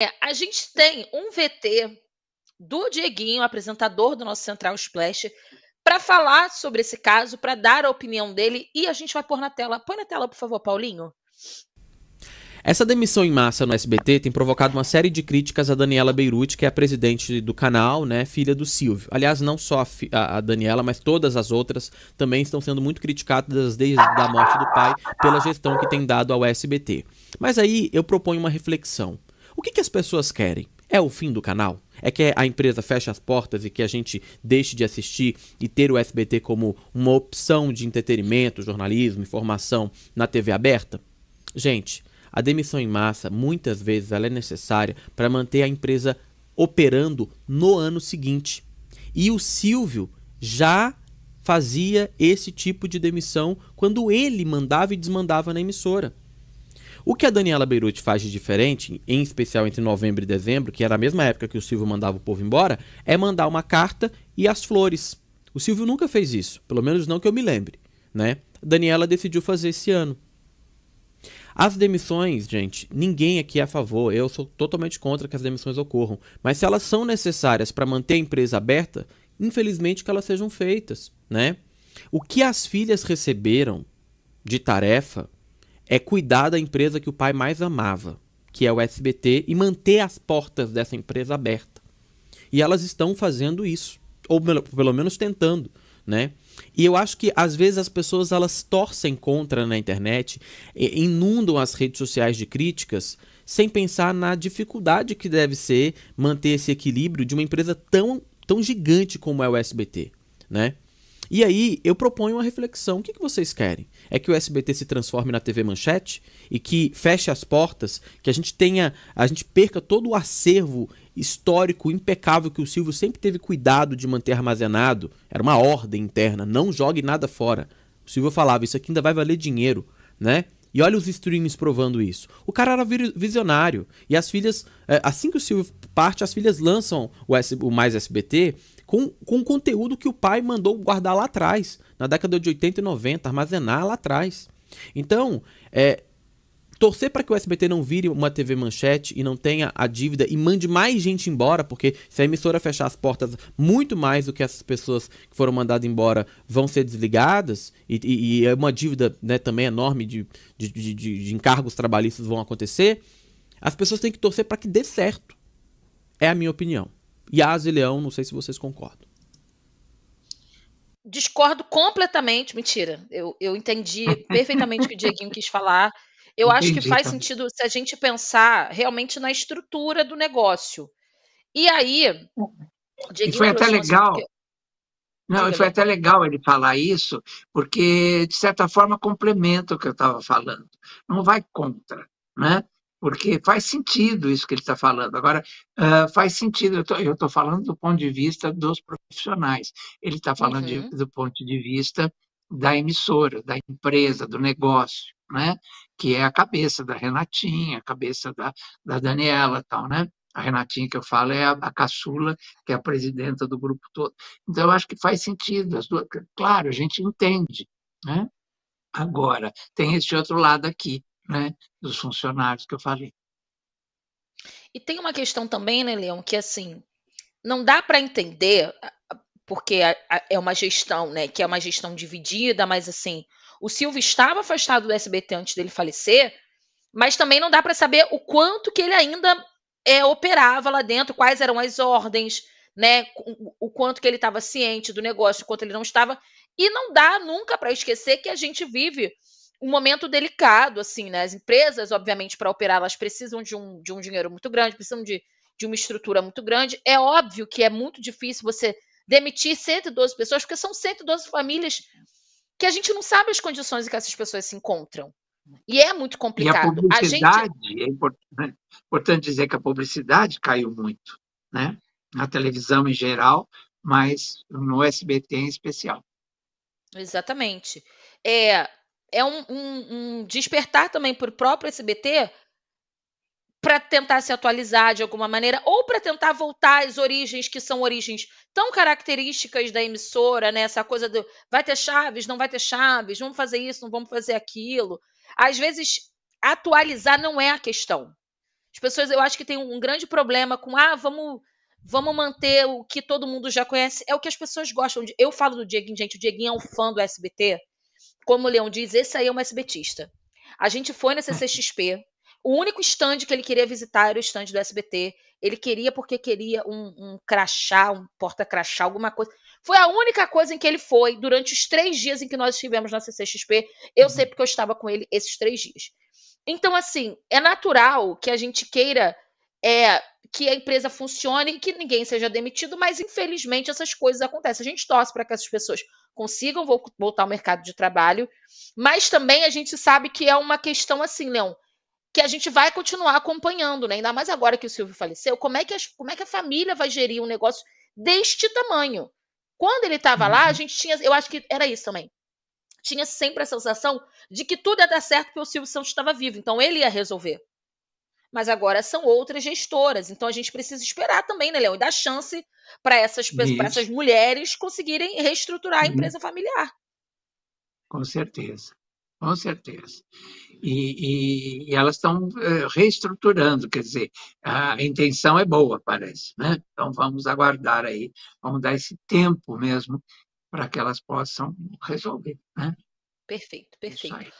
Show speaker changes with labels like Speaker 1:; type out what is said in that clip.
Speaker 1: É, a gente tem um VT do Dieguinho, apresentador do nosso Central Splash, para falar sobre esse caso, para dar a opinião dele e a gente vai pôr na tela. Põe na tela, por favor, Paulinho.
Speaker 2: Essa demissão em massa no SBT tem provocado uma série de críticas a Daniela Beirute, que é a presidente do canal, né, filha do Silvio. Aliás, não só a, a Daniela, mas todas as outras também estão sendo muito criticadas desde a morte do pai pela gestão que tem dado ao SBT. Mas aí eu proponho uma reflexão. O que, que as pessoas querem? É o fim do canal? É que a empresa feche as portas e que a gente deixe de assistir e ter o SBT como uma opção de entretenimento, jornalismo, informação na TV aberta? Gente, a demissão em massa muitas vezes ela é necessária para manter a empresa operando no ano seguinte. E o Silvio já fazia esse tipo de demissão quando ele mandava e desmandava na emissora. O que a Daniela Beirute faz de diferente, em especial entre novembro e dezembro, que era a mesma época que o Silvio mandava o povo embora, é mandar uma carta e as flores. O Silvio nunca fez isso, pelo menos não que eu me lembre, né? A Daniela decidiu fazer esse ano. As demissões, gente, ninguém aqui é a favor. Eu sou totalmente contra que as demissões ocorram. Mas se elas são necessárias para manter a empresa aberta, infelizmente que elas sejam feitas, né? O que as filhas receberam de tarefa é cuidar da empresa que o pai mais amava, que é o SBT, e manter as portas dessa empresa aberta. E elas estão fazendo isso, ou pelo menos tentando, né? E eu acho que às vezes as pessoas elas torcem contra na internet, inundam as redes sociais de críticas, sem pensar na dificuldade que deve ser manter esse equilíbrio de uma empresa tão, tão gigante como é o SBT, né? E aí eu proponho uma reflexão. O que, que vocês querem? É que o SBT se transforme na TV Manchete e que feche as portas, que a gente tenha, a gente perca todo o acervo histórico impecável que o Silvio sempre teve cuidado de manter armazenado. Era uma ordem interna, não jogue nada fora. O Silvio falava, isso aqui ainda vai valer dinheiro, né? E olha os streams provando isso. O cara era visionário. E as filhas, é, assim que o Silvio parte, as filhas lançam o, S, o Mais SBT com, com conteúdo que o pai mandou guardar lá atrás, na década de 80 e 90, armazenar lá atrás. Então, é, torcer para que o SBT não vire uma TV manchete e não tenha a dívida e mande mais gente embora, porque se a emissora fechar as portas, muito mais do que essas pessoas que foram mandadas embora vão ser desligadas, e, e, e é uma dívida né, também enorme de, de, de, de encargos trabalhistas vão acontecer, as pessoas têm que torcer para que dê certo. É a minha opinião. E a Leão, não sei se vocês concordam.
Speaker 1: Discordo completamente. Mentira. Eu, eu entendi perfeitamente o que o Dieguinho quis falar. Eu Entendi, acho que faz tá. sentido se a gente pensar realmente na estrutura do negócio. E aí. E foi até legal. Porque...
Speaker 3: Não, foi até legal ele falar isso, porque, de certa forma, complementa o que eu estava falando. Não vai contra, né? Porque faz sentido isso que ele está falando. Agora, uh, faz sentido, eu estou falando do ponto de vista dos profissionais. Ele está falando uhum. de, do ponto de vista da emissora, da empresa, do negócio né? que é a cabeça da Renatinha, a cabeça da, da Daniela tal, né? A Renatinha que eu falo é a, a caçula, que é a presidenta do grupo todo. Então, eu acho que faz sentido. As duas, claro, a gente entende. Né? Agora, tem esse outro lado aqui, né? dos funcionários que eu falei.
Speaker 1: E tem uma questão também, né, Leão, que assim, não dá para entender, porque é uma gestão, né, que é uma gestão dividida, mas assim, o Silvio estava afastado do SBT antes dele falecer, mas também não dá para saber o quanto que ele ainda é, operava lá dentro, quais eram as ordens, né? O, quanto que ele estava ciente do negócio, o quanto ele não estava. E não dá nunca para esquecer que a gente vive um momento delicado, assim, né? As empresas, obviamente, para operar, elas precisam de um, de um dinheiro muito grande, precisam de, de uma estrutura muito grande. É óbvio que é muito difícil você demitir 112 pessoas, porque são 112 famílias que a gente não sabe as condições em que essas pessoas se encontram. E é muito complicado. E a publicidade, a
Speaker 3: gente... é importante, importante dizer que a publicidade caiu muito, né? Na televisão em geral, mas no SBT em especial.
Speaker 1: Exatamente. É, é um, um, um despertar também para o próprio SBT para tentar se atualizar de alguma maneira ou para tentar voltar às origens que são origens tão características da emissora, né? Essa coisa do vai ter chaves, não vai ter chaves, vamos fazer isso, não vamos fazer aquilo. Às vezes atualizar não é a questão. As pessoas, eu acho que tem um grande problema com ah, vamos vamos manter o que todo mundo já conhece, é o que as pessoas gostam de. Eu falo do Dieguinho, gente, o Dieguinho é um fã do SBT. Como o Leão diz, esse aí é um SBTista. A gente foi na CCXP, o único stand que ele queria visitar era o stand do SBT. Ele queria porque queria um, um crachá, um porta-crachá, alguma coisa. Foi a única coisa em que ele foi durante os três dias em que nós estivemos na CCXP. Eu uhum. sei porque eu estava com ele esses três dias. Então, assim, é natural que a gente queira é, que a empresa funcione e que ninguém seja demitido, mas infelizmente essas coisas acontecem. A gente torce para que essas pessoas consigam voltar ao mercado de trabalho, mas também a gente sabe que é uma questão assim, Leão que a gente vai continuar acompanhando, né? Ainda mais agora que o Silvio faleceu, como é que, as, como é que a família vai gerir um negócio deste tamanho? Quando ele estava uhum. lá, a uhum. gente tinha, eu acho que era isso também. Tinha sempre a sensação de que tudo ia dar certo porque o Silvio Santos estava vivo, então ele ia resolver. Mas agora são outras gestoras, então a gente precisa esperar também, né, Léo? E dar chance para essas, essas mulheres conseguirem reestruturar a uhum. empresa familiar.
Speaker 3: Com certeza, com certeza e, e, elas estão eh, reestruturando, quer dizer, a intenção é boa, parece, né? Então vamos aguardar aí, vamos dar esse tempo mesmo para que elas possam resolver, né?
Speaker 1: Perfeito, é perfeito.